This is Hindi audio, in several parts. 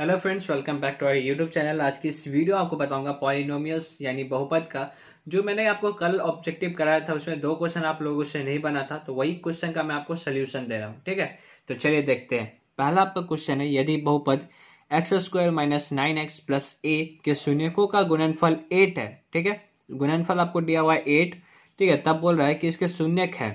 hello friends welcome back to our YouTube channel आज की इस वीडियो आपको बताऊंगा पॉलिनोमियस यानी बहुपद का जो मैंने आपको कल ऑब्जेक्टिव कराया था उसमें दो क्वेश्चन आप लोगों से नहीं बना था तो वही क्वेश्चन का मैं आपको सोल्यूशन दे रहा हूँ ठीक है तो चलिए देखते हैं पहला आपका क्वेश्चन है यदि बहुपद x square minus nine x plus A के शून्यकों का गुणनफल एट है ठीक है गुणनफल आपको दिया हुआ है एट ठीक है तब बोल रहा है कि इसके शून्यक है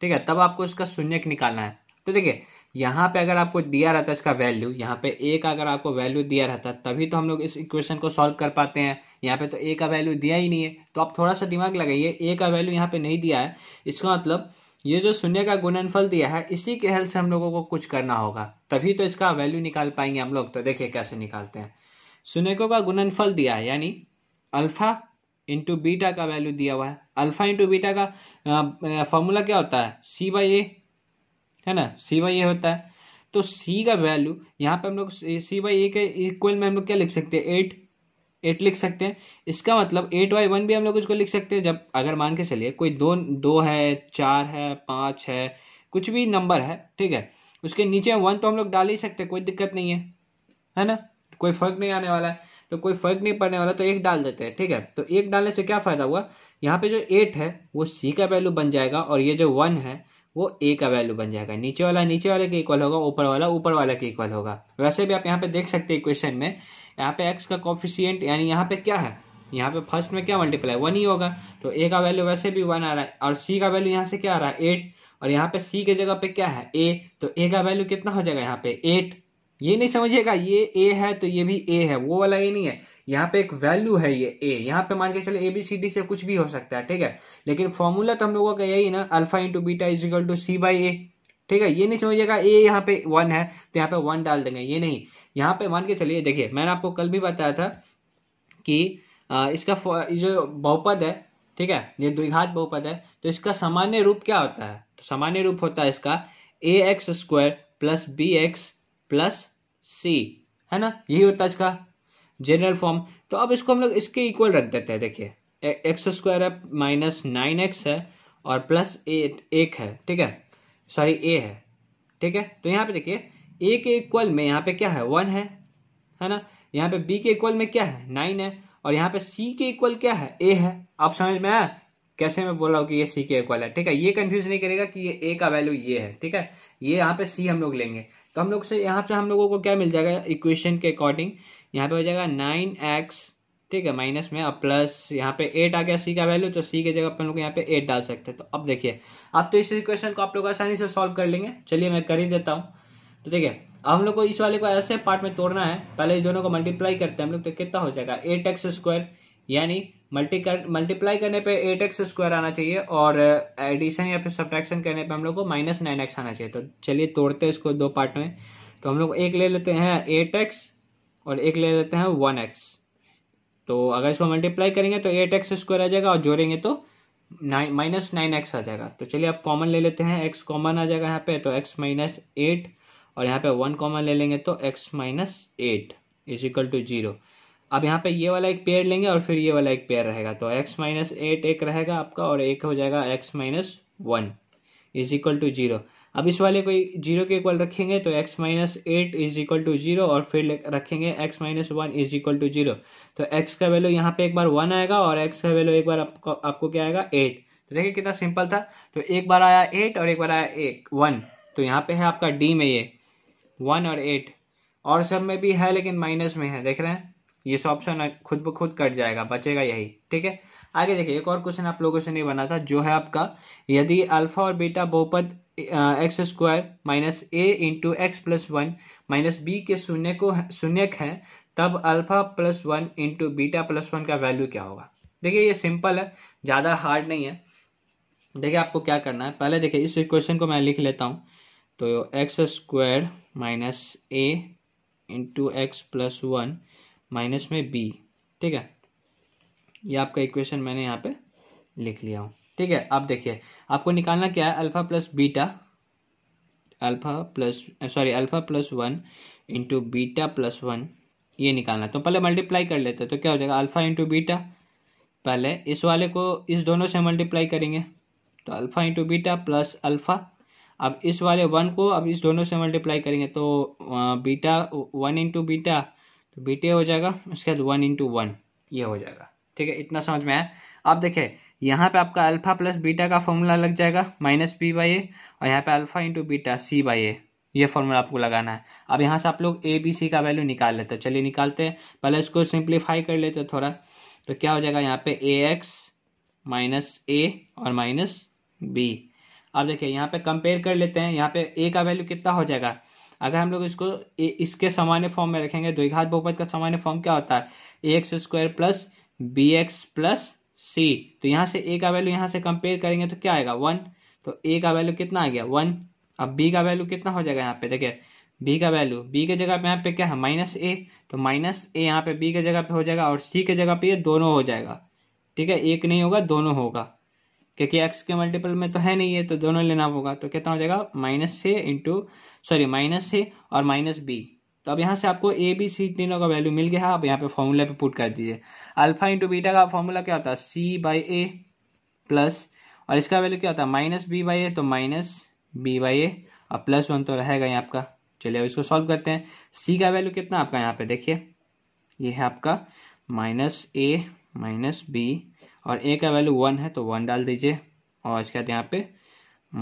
ठीक है तब आपको इसका शून्यक निकालना है तो देखिये यहाँ पे अगर आपको दिया रहता है इसका वैल्यू यहाँ पे ए का अगर आपको वैल्यू दिया रहता तभी तो हम लोग इस इक्वेशन को सॉल्व कर पाते हैं यहाँ पे तो ए का वैल्यू दिया ही नहीं है तो आप थोड़ा सा दिमाग लगाइए ए का वैल्यू यहाँ पे नहीं दिया है इसका मतलब ये जो शून्य का गुणनफल दिया है इसी के हेल्प से हम लोगों को कुछ करना होगा तभी तो इसका वैल्यू निकाल पाएंगे हम लोग तो देखिए कैसे निकालते हैं शून्य का गुणनफल दिया है यानी अल्फा इंटू बीटा का वैल्यू दिया हुआ है अल्फा इंटू बीटा का फॉर्मूला क्या होता है सी बाई ए है ना सी बाई ए होता है तो सी का वैल्यू यहाँ पे हम लोग सी बाई ए के इक्वल में हम लोग क्या लिख सकते हैं एट एट लिख सकते हैं इसका मतलब एट बाई वन भी हम लोग इसको लिख सकते हैं जब अगर मान के चलिए कोई दो दो है चार है पाँच है कुछ भी नंबर है ठीक है उसके नीचे वन तो हम लोग डाल ही सकते कोई दिक्कत नहीं है है ना कोई फर्क नहीं आने वाला है तो कोई फर्क नहीं पड़ने वाला तो एक डाल देते हैं ठीक है तो एक डालने से क्या फ़ायदा हुआ यहाँ पे जो एट है वो सी का वैल्यू बन जाएगा और ये जो वन है वो ए का वैल्यू बन जाएगा नीचे वाला नीचे वाले के इक्वल होगा ऊपर वाला ऊपर वाला के इक्वल होगा वैसे भी आप यहाँ पे देख सकते हैं इक्वेशन में यहाँ पे एक्स का कॉफिशियंट यानी यहाँ पे क्या है यहाँ पे फर्स्ट में क्या मल्टीप्लाई वन ही होगा तो ए का वैल्यू वैसे भी वन आ रहा है और सी का वैल्यू यहाँ से क्या आ रहा है एट और यहाँ पे सी के जगह पे क्या है ए तो ए का वैल्यू कितना हो जाएगा यहाँ पे एट ये नहीं समझिएगा ये ए है तो ये भी ए है वो वाला ये नहीं है यहाँ पे एक वैल्यू है ये ए यहाँ पे मान के चले ए बी सी डी से कुछ भी हो सकता है ठीक है लेकिन फॉर्मूला तो हम लोगों का यही ना alpha into beta is equal to C by A ठीक है ये नहीं समझिएगा ए यहाँ पे वन है तो यहाँ पे वन डाल देंगे ये नहीं यहाँ पे मान के चलिए देखिए मैंने आपको कल भी बताया था कि इसका जो बहुपद है ठीक है ये द्विघात बहुपद है तो इसका सामान्य रूप क्या होता है तो सामान्य रूप होता है इसका A x square plus B x plus C है ना यही होता है इसका जनरल फॉर्म तो अब इसको हम लोग इसके इक्वल रख देते हैं देखिए एक्स स्क्वायर है माइनस नाइन एक्स है और प्लस एट एक है ठीक है सॉरी ए है ठीक है तो यहाँ पे देखिए ए के इक्वल में यहाँ पे क्या है वन है है ना यहाँ पे बी के इक्वल में क्या है नाइन है और यहाँ पे सी के इक्वल क्या है ए है आप समझ में आया कैसे मैं बोल रहा हूँ कि ये सी के इक्वल है ठीक है ये कंफ्यूज नहीं करेगा कि ये ए का वैल्यू ये है ठीक है ये यहाँ पे सी हम लोग लेंगे तो हम लोग से यहाँ से हम लोगों को क्या मिल जाएगा इक्वेशन के अकॉर्डिंग यहाँ पे हो जाएगा नाइन एक्स ठीक है माइनस में अब प्लस यहाँ पे एट आ गया सी का वैल्यू तो सी की जगह अपन लोग यहाँ पे एट डाल सकते हैं तो अब देखिए अब तो इस इक्वेशन को आप लोग आसानी से सॉल्व कर लेंगे चलिए मैं कर ही देता हूँ तो ठीक है अब हम लोग को इस वाले को ऐसे पार्ट में तोड़ना है पहले इस दोनों को मल्टीप्लाई करते हैं हम लोग तो कितना हो जाएगा एट एक्स स्क्वायर यानी मल्टी कर मल्टीप्लाई करने पे एट एक्स स्क्वायर आना चाहिए और एडिशन या फिर सब्ट्रैक्शन करने पे हम लोग को माइनस नाइन एक्स आना चाहिए तो चलिए तोड़ते हैं इसको दो पार्ट में तो हम लोग एक ले लेते हैं एट एक्स और एक ले लेते हैं वन एक्स तो अगर इसको मल्टीप्लाई करेंगे तो एट एक्स स्क्वायर आ जाएगा और जोड़ेंगे तो नाइन माइनस नाइन एक्स आ जाएगा तो चलिए आप कॉमन ले लेते हैं एक्स कॉमन आ जाएगा यहाँ पे तो एक्स माइनस एट और यहाँ पे वन कॉमन ले लेंगे तो x minus eight is equal to zero अब यहाँ पे ये वाला एक पेयर लेंगे और फिर ये वाला एक पेयर रहेगा तो एक्स माइनस एट एक रहेगा आपका और एक हो जाएगा x minus one is equal to zero अब इस वाले को जीरो के इक्वल रखेंगे तो x minus eight is equal to zero और फिर रखेंगे x minus one is equal to zero तो एक्स का वैल्यू यहाँ पे एक बार वन आएगा और एक्स का वैल्यू एक बार आपको आपको क्या आएगा एट तो देखिए कितना सिंपल था तो एक बार आया एट और एक बार आया एक वन तो यहाँ पे है आपका डी में ये वन और एट और सब में भी है लेकिन माइनस में है देख रहे हैं ये सब ऑप्शन खुद ब खुद कट जाएगा बचेगा यही ठीक है आगे देखिए एक और क्वेश्चन आप लोगों से नहीं बना था जो है आपका यदि अल्फा और बीटा बहुपद x square minus A into x plus one minus B के शून्य को शून्यक है तब alpha plus one into beta plus one का वैल्यू क्या होगा देखिए ये सिंपल है ज़्यादा हार्ड नहीं है देखिए आपको क्या करना है पहले देखिए इस क्वेश्चन को मैं लिख लेता हूँ तो x square minus A into x plus one minus में बी ठीक है ये आपका इक्वेशन मैंने यहाँ पे लिख लिया हूँ ठीक है आप देखिए आपको निकालना क्या है alpha plus beta alpha plus sorry alpha plus one into beta plus one ये निकालना तो पहले मल्टीप्लाई कर लेते हैं तो क्या हो जाएगा अल्फा इंटू बीटा पहले इस वाले को इस दोनों से मल्टीप्लाई करेंगे तो alpha into beta plus alpha अब इस वाले वन को अब इस दोनों से मल्टीप्लाई करेंगे तो बीटा वन इंटू बीटा तो बीटे हो जाएगा उसके बाद वन इंटू वन ये हो जाएगा ठीक है इतना समझ में आया अब देखिए यहाँ पे आपका अल्फा प्लस बीटा का फॉर्मूला लग जाएगा माइनस बी बाई ए और यहाँ पे alpha into beta C by A ये फॉर्मूला आपको लगाना है अब यहाँ से आप लोग ए बी सी का वैल्यू निकाल लेते हैं चलिए निकालते हैं पहले इसको सिंप्लीफाई कर लेते हैं थोड़ा तो क्या हो जाएगा यहाँ पे ए एक्स माइनस ए और माइनस बी अब देखिए यहाँ पे कंपेयर कर लेते हैं यहाँ पे ए का वैल्यू कितना हो जाएगा अगर हम लोग इसको ए, इसके सामान्य फॉर्म में रखेंगे द्विघात बहुपद का सामान्य फॉर्म क्या होता है A x square plus B x plus C तो यहाँ से ए का वैल्यू यहाँ से कंपेयर करेंगे तो क्या आएगा वन तो ए का वैल्यू कितना आ गया वन अब बी का वैल्यू कितना हो जाएगा यहाँ पे देखिए बी का वैल्यू बी के जगह पे यहाँ पे क्या है माइनस ए तो माइनस ए यहाँ पे बी के जगह पे हो जाएगा और सी के जगह पे ये दोनों हो जाएगा ठीक है एक नहीं होगा दोनों होगा क्योंकि एक्स के मल्टीपल में तो है नहीं है तो दोनों लेना होगा तो कितना हो जाएगा minus A into sorry minus A और माइनस बी तो अब यहाँ से आपको ए बी सी तीनों का वैल्यू मिल गया आप यहाँ पे फॉर्मूला पे पुट कर दीजिए अल्फा इंटू बीटा का फॉर्मूला क्या होता है सी बाई ए प्लस और इसका वैल्यू क्या होता है माइनस बी बाई ए तो माइनस बी बाई ए और प्लस वन तो रहेगा ही आपका चलिए अब इसको सॉल्व करते हैं सी का वैल्यू कितना आपका यहाँ पे देखिए ये है आपका माइनस ए माइनस बी और ए का वैल्यू वन है तो वन डाल दीजिए और इसके बाद यहाँ पे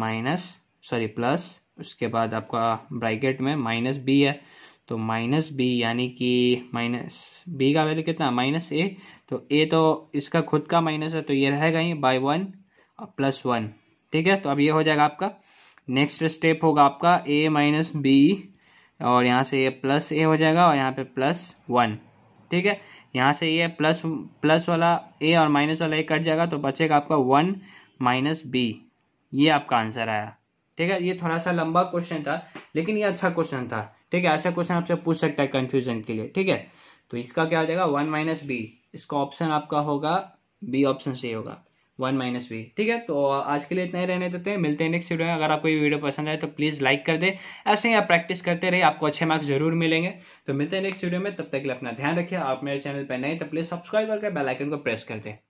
माइनस सॉरी प्लस उसके बाद आपका ब्रैकेट में माइनस बी है तो माइनस बी यानी कि माइनस बी का वैल्यू कितना माइनस ए तो ए तो इसका खुद का माइनस है तो ये रहेगा ही बाय वन प्लस वन ठीक है तो अब ये हो जाएगा आपका नेक्स्ट स्टेप होगा आपका ए माइनस बी और यहाँ से ये प्लस ए हो जाएगा और यहाँ पे प्लस वन ठीक है यहाँ से ये प्लस प्लस वाला ए और माइनस वाला ए कट जाएगा तो बचेगा आपका वन माइनस बी ये आपका आंसर आया ठीक है ये थोड़ा सा लंबा क्वेश्चन था लेकिन ये अच्छा क्वेश्चन था ठीक है ऐसा क्वेश्चन आपसे पूछ सकता है कंफ्यूजन के लिए ठीक है तो इसका क्या हो जाएगा वन माइनस बी इसका ऑप्शन आपका होगा बी ऑप्शन सही होगा वन माइनस बी ठीक है तो आज के लिए इतना ही रहने देते हैं मिलते हैं नेक्स्ट वीडियो में अगर आपको ये वीडियो पसंद आए तो प्लीज़ लाइक कर दे ऐसे ही आप प्रैक्टिस करते रहिए आपको अच्छे मार्क्स जरूर मिलेंगे तो मिलते हैं नेक्स्ट वीडियो में तब तक के लिए अपना ध्यान रखिए आप मेरे चैनल पर नए तो प्लीज़ सब्सक्राइब करके बेलाइकन को प्रेस कर दें